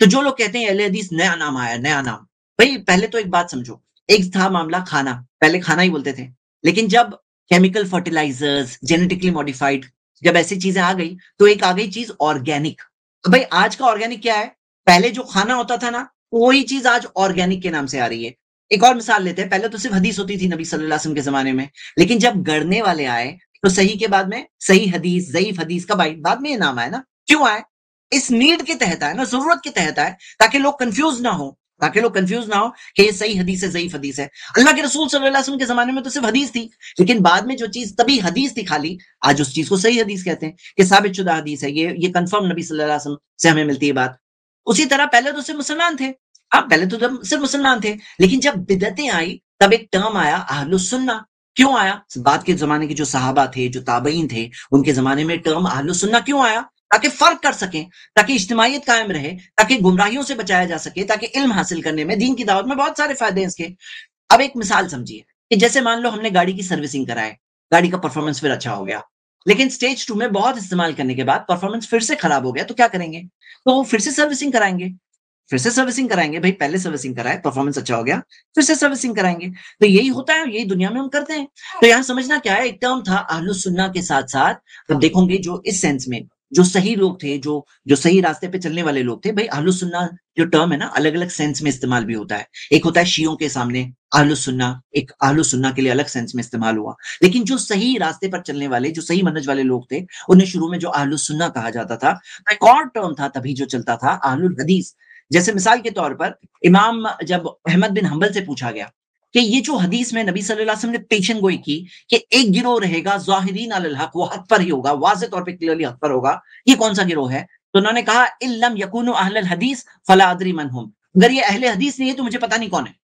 तो जो लोग कहते हैं अहले हदीस नया नाम आया नया नाम भाई पहले तो एक बात समझो एक था मामला खाना पहले खाना ही बोलते थे लेकिन जब केमिकल फर्टिलाइजर्स जेनेटिकली मॉडिफाइड जब ऐसी चीजें आ गई तो एक आ गई चीज ऑर्गेनिक तो भाई आज का ऑर्गेनिक क्या है पहले जो खाना होता था ना वही चीज आज ऑर्गेनिक के नाम से आ रही है एक और मिसाल लेते हैं पहले तो सिर्फ हदीस होती थी नबी सल्लल्लाहु अलैहि वसल्लम के जमाने में लेकिन जब गढ़ने वाले आए तो सही के बाद में सही हदीस जईफ हदीस का बाद में ये नाम आया ना क्यों आए इस नीड के तहत आए ना जरूरत के तहत आए ताकि लोग कंफ्यूज ना हो ताकि लोग कंफ्यूज ना हो कि ये सही हदीस है सही हदीस है अल्लाह के रसूल सल्लल्लाहु के जमाने में तो सिर्फ हदीस थी लेकिन बाद में जो चीज तभी हदीस थी खाली आज उस चीज को सही हदीस कहते हैं कि साबित शुदा हदीस है ये ये कंफर्म नबी सल्लल्लाहु अलैहि वसल्लम से हमें मिलती है बात उसी तरह पहले तो सिर्फ मुसलमान थे आप हाँ, पहले तो जब सिर्फ मुसलमान थे लेकिन जब बिदतें आई तब एक टर्म आया सुन्ना क्यों आया बाद के जमाने के जो साहबा थे जो ताबईन थे उनके जमाने में टर्म आहलुसन्ना क्यों आया ताकि फर्क कर सकें ताकि इज्तमाहीत कायम रहे ताकि गुमराहियों से बचाया जा सके ताकि इल्म हासिल करने में दीन की दावत में बहुत सारे फायदे हैं इसके अब एक मिसाल समझिए कि जैसे मान लो हमने गाड़ी की सर्विसिंग कराए गाड़ी का परफॉर्मेंस फिर अच्छा हो गया लेकिन स्टेज टू में बहुत इस्तेमाल करने के बाद परफॉर्मेंस फिर से खराब हो गया तो क्या करेंगे तो वो फिर से सर्विसिंग कराएंगे फिर से सर्विसिंग कराएंगे भाई पहले सर्विसिंग कराए परफॉर्मेंस अच्छा हो गया फिर से सर्विसिंग कराएंगे तो यही होता है यही दुनिया में हम करते हैं तो यहाँ समझना क्या है एक टर्म था आहलु सुन्ना के साथ साथ अब देखोगे जो इस सेंस में जो सही लोग थे जो जो सही रास्ते पे चलने वाले लोग थे भाई आलू सुन्ना जो टर्म है ना अलग अलग सेंस में इस्तेमाल भी होता है एक होता है शियों के सामने आलू सुन्ना एक आलू सुन्ना के लिए अलग सेंस में इस्तेमाल हुआ लेकिन जो सही रास्ते पर चलने वाले जो सही मनज वाले लोग थे उन्हें शुरू में जो आलू सुन्ना कहा जाता था तो एक और टर्म था तभी जो चलता था आहलुल हदीस जैसे मिसाल के तौर पर इमाम जब अहमद बिन हम्बल से पूछा गया कि ये जो हदीस में नबी सल्लल्लाहु अलैहि वसल्लम ने पेशन गोई की कि एक गिरोह रहेगा जाहिरीन अल हक वो हक पर ही होगा वाज तौर पर क्लियरली हक पर होगा ये कौन सा गिरोह है तो उन्होंने कहा इल्लम यकून अहल हदीस फलादरी मनहुम अगर ये अहले हदीस नहीं है तो मुझे पता नहीं कौन है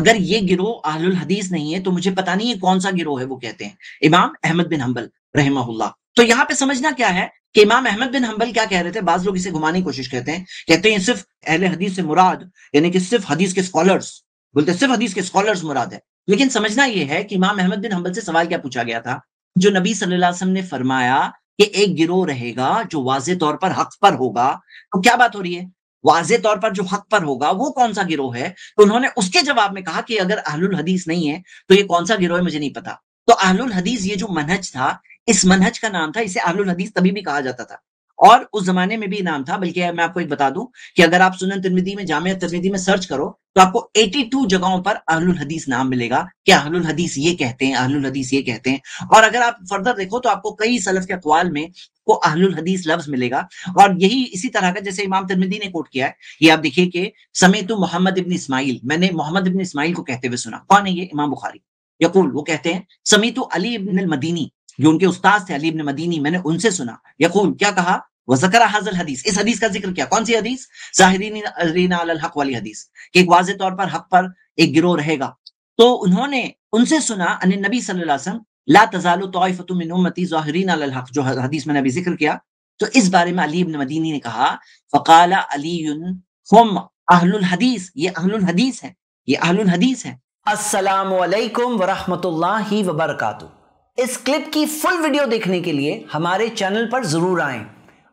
अगर ये गिरोह अहलुल हदीस नहीं है तो मुझे पता नहीं ये कौन सा गिरोह है वो कहते हैं इमाम अहमद बिन हम्बल रहमहुल्ला तो यहाँ पे समझना क्या है कि इमाम अहमद बिन हम्बल क्या कह रहे थे बाज लोग इसे घुमाने की कोशिश करते हैं कहते हैं सिर्फ अहले हदीस से मुराद यानी कि सिर्फ हदीस के स्कॉलर्स बोलते सिर्फ हदीस के स्कॉलर्स मुराद है लेकिन समझना यह है कि इमाम अहमद बिन हम्बल से सवाल क्या पूछा गया था जो नबी सल्लल्लाहु अलैहि वसल्लम ने फरमाया कि एक गिरोह रहेगा जो वाज तौर पर हक पर होगा तो क्या बात हो रही है वाज तौर पर जो हक पर होगा वो कौन सा गिरोह है तो उन्होंने उसके जवाब में कहा कि अगर अहलुल हदीस नहीं है तो ये कौन सा गिरोह है मुझे नहीं पता तो अहलुल हदीस ये जो मनहज था इस मनहज का नाम था इसे अहलुल हदीस तभी भी कहा जाता था और उस जमाने में भी इनाम था बल्कि मैं आपको एक बता दूं कि अगर आप सुनन तिरमिदी में जामिया तिरमिदी में सर्च करो तो आपको 82 जगहों पर अहलुल हदीस नाम मिलेगा कि अहलुल हदीस ये कहते हैं अहलुल हदीस ये कहते हैं और अगर आप फर्दर देखो तो आपको कई सलफ के अकवाल में को अहलुल हदीस लफ्ज मिलेगा और यही इसी तरह का जैसे इमाम तिरमिदी ने कोट किया है ये आप देखिए कि समय तो मोहम्मद इबन इसमाइल मैंने मोहम्मद इबन इसमाइल को कहते हुए सुना कौन है ये इमाम बुखारी यकूल वो कहते हैं समीतु अली इबन मदीनी जो उनके उस्ताद थे अली इबन मदीनी मैंने उनसे सुना यकूल क्या कहा वजकर हाजल हदीस इस हदीस का जिक्र किया कौन सी हदीस जाहिरीन हक वाली हदीस कि एक वाज तौर पर हक पर एक गिरोह रहेगा तो उन्होंने उनसे सुना अन नबी सल्लल्लाहु ला तजाल तोफ़तमती हक जो हदीस मैंने अभी जिक्र किया तो इस बारे में अली मदीनी ने कहा फ़काला अली हदीस ये अहलुल हदीस है ये अहलुल हदीस है इस क्लिप की फुल वीडियो देखने के लिए हमारे चैनल पर जरूर आएं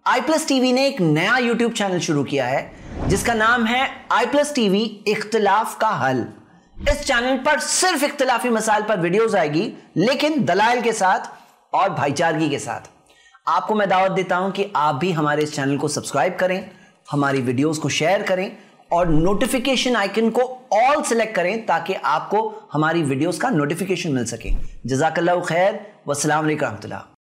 आई प्लस टीवी ने एक नया यूट्यूब चैनल शुरू किया है जिसका नाम है आई प्लस टीवी इख्तलाफ का हल इस चैनल पर सिर्फ इख्तलाफी मसाइल पर वीडियोस आएगी लेकिन दलाइल के साथ और भाईचारगी के साथ आपको मैं दावत देता हूं कि आप भी हमारे इस चैनल को सब्सक्राइब करें हमारी वीडियोस को शेयर करें और नोटिफिकेशन आइकन को ऑल सेलेक्ट करें ताकि आपको हमारी वीडियोस का नोटिफिकेशन मिल सके जजाकल्ला खैर वसलाम रहमतुल्ला